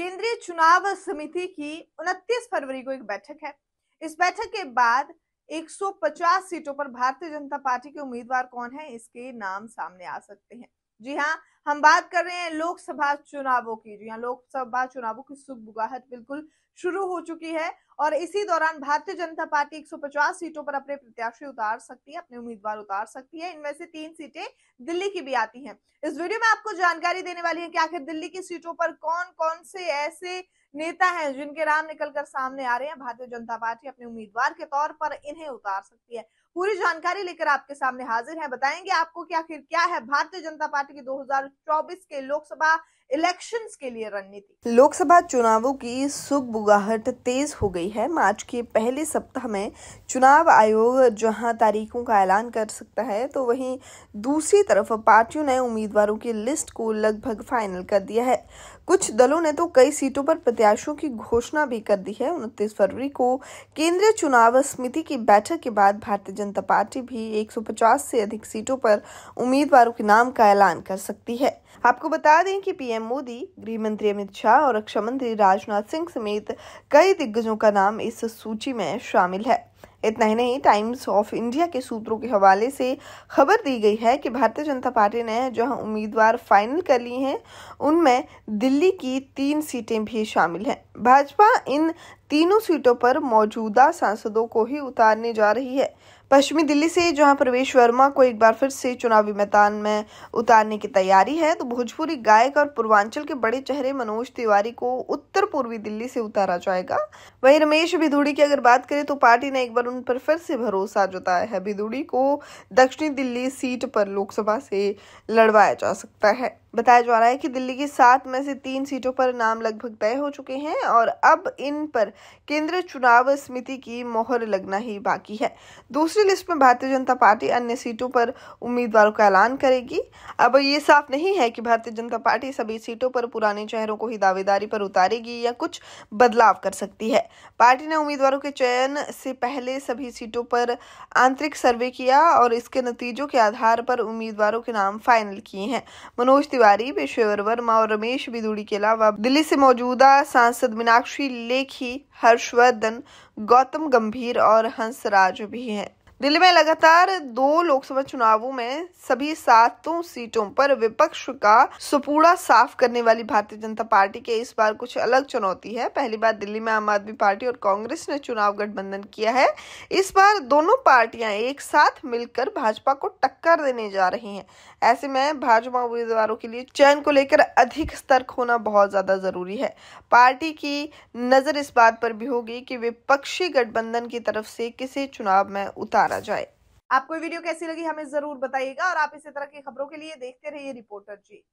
केंद्रीय चुनाव समिति की 29 फरवरी को एक बैठक है इस बैठक के बाद 150 सीटों पर भारतीय जनता पार्टी के उम्मीदवार कौन है इसके नाम सामने आ सकते हैं जी हाँ हम बात कर रहे हैं लोकसभा चुनावों की जी हाँ लोकसभा चुनावों की सुखबुगाहट बिल्कुल शुरू हो चुकी है और इसी दौरान भारतीय जनता पार्टी 150 सीटों पर अपने प्रत्याशी उतार सकती है अपने उम्मीदवार उतार सकती है इनमें से तीन सीटें दिल्ली की भी आती हैं इस वीडियो में आपको जानकारी देने वाली है कि आखिर दिल्ली की सीटों पर कौन कौन से ऐसे नेता हैं जिनके नाम निकलकर सामने आ रहे हैं भारतीय जनता पार्टी अपने उम्मीदवार के तौर पर इन्हें उतार सकती है पूरी जानकारी लेकर आपके सामने हाजिर है बताएंगे आपको कि आखिर क्या है भारतीय जनता पार्टी की 2024 के लोकसभा इलेक्शंस के लिए रणनीति लोकसभा चुनावों की बुगाहट तेज हो गई है मार्च के पहले सप्ताह में चुनाव आयोग जहां तारीखों का ऐलान कर सकता है तो वहीं दूसरी तरफ पार्टियों ने उम्मीदवारों की लिस्ट को लगभग फाइनल कर दिया है कुछ दलों ने तो कई सीटों पर प्रत्याशियों की घोषणा भी कर दी है उनतीस फरवरी को केंद्रीय चुनाव समिति की बैठक के बाद भारतीय जनता पार्टी भी 150 से अधिक सीटों पर उम्मीदवारों के नाम का ऐलान कर सकती है आपको बता दें कि पीएम मोदी गृह मंत्री अमित शाह और रक्षा मंत्री राजनाथ सिंह समेत कई दिग्गजों का नाम इस सूची में शामिल है इतना ही नहीं टाइम्स ऑफ इंडिया के सूत्रों के हवाले से खबर दी गई है कि भारतीय जनता पार्टी ने जहां उम्मीदवार फाइनल कर लिए हैं उनमें दिल्ली की तीन सीटें भी शामिल हैं भाजपा इन तीनों सीटों पर मौजूदा सांसदों को ही उतारने जा रही है पश्चिमी दिल्ली से जहां प्रवेश वर्मा को एक बार फिर से चुनावी मैदान में उतारने की तैयारी है तो भोजपुरी गायक और पूर्वांचल के बड़े चेहरे मनोज तिवारी को उत्तर पूर्वी दिल्ली से उतारा जाएगा वहीं रमेश भिदुड़ी की अगर बात करें तो पार्टी ने एक बार उन पर फिर से भरोसा जताया है भिदुड़ी को दक्षिणी दिल्ली सीट पर लोकसभा से लड़वाया जा सकता है बताया जा रहा है कि दिल्ली की सात में से तीन सीटों पर नाम लगभग तय हो चुके हैं और अब इन पर केंद्रीय चुनाव समिति की मोहर लगना ही बाकी है दूसरी लिस्ट में भारतीय जनता पार्टी अन्य सीटों पर उम्मीदवारों का ऐलान करेगी अब ये साफ नहीं है कि भारतीय जनता पार्टी सभी सीटों पर पुराने चेहरों को ही दावेदारी पर उतारेगी या कुछ बदलाव कर सकती है पार्टी ने उम्मीदवारों के चयन से पहले सभी सीटों पर आंतरिक सर्वे किया और इसके नतीजों के आधार पर उम्मीदवारों के नाम फाइनल किए हैं मनोज तिवारी पेशेवर वर्मा और रमेश बिदुड़ी के अलावा दिल्ली से मौजूदा सांसद मीनाक्षी लेखी हर्षवर्धन गौतम गंभीर और हंसराज भी हैं दिल्ली में लगातार दो लोकसभा चुनावों में सभी सातों सीटों पर विपक्ष का सुपूड़ा साफ करने वाली भारतीय जनता पार्टी के इस बार कुछ अलग चुनौती है पहली बार दिल्ली में आम आदमी पार्टी और कांग्रेस ने चुनाव गठबंधन किया है इस बार दोनों पार्टियां एक साथ मिलकर भाजपा को टक्कर देने जा रही हैं ऐसे में भाजपा उम्मीदवारों के लिए चयन को लेकर अधिक सतर्क होना बहुत ज़्यादा ज़रूरी है पार्टी की नज़र इस बात पर भी होगी कि विपक्षी गठबंधन की तरफ से किसे चुनाव में उतारा जाए आपको वीडियो कैसी लगी हमें ज़रूर बताइएगा और आप इसी तरह की खबरों के लिए देखते रहिए रिपोर्टर जी